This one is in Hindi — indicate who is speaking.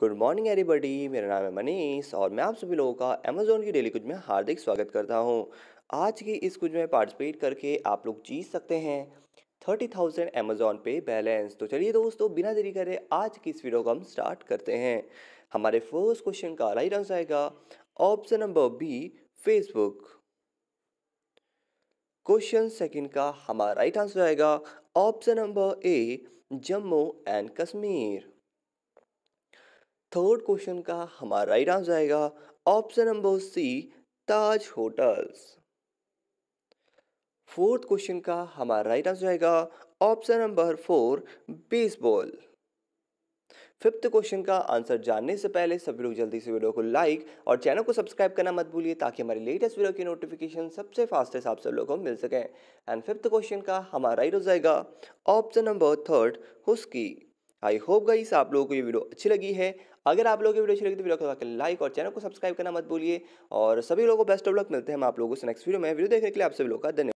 Speaker 1: गुड मॉर्निंग एवरीबॉडी मेरा नाम है मनीष और मैं आप सभी लोगों का अमेजोन की डेली कुछ में हार्दिक स्वागत करता हूँ आज की इस कुछ में पार्टिसिपेट करके आप लोग जीत सकते हैं thirty thousand Amazon pay balance तो चलिए दोस्तों बिना देरी करे आज की इस वीडियो को हम स्टार्ट करते हैं हमारे फर्स्ट क्वेश्चन का राइट आंसर आएगा option number B Facebook question second का हमारा राइट आंसर आएगा option number A Jammu and Kashmir third question का हमारा राइट आंसर आएगा option number C Taj hotels fourth question का हमारा राइट आंसर आएगा option number four baseball fifth question का आंसर जानने से पहले सभी लोग जल्दी से वीडियो को लाइक और चैनल को सब्सक्राइब करना मत भूलिए ताकि हमारी लेटेस्ट वीडियो की नोटिफिकेशन सबसे फास्टेस्ट आप सब लोगों को मिल सके एंड फिफ्थ क्वेश्चन का हमारा राइट हो जाएगा option number third husky I hope guys आप लोगों को ये वीडियो अच्छी लगी है अगर आप लोगों को वीडियो अच्छी लगी तो वीडियो को लाइक और चैनल को सब्सक्राइब करना मत भूलिए और सभी लोगों को बेस्ट ऑफ लक मिलते हैं हम आप लोगों से नेक्स्ट वीडियो में वीडियो देखने के लिए आप सभी लोग का धन्यवाद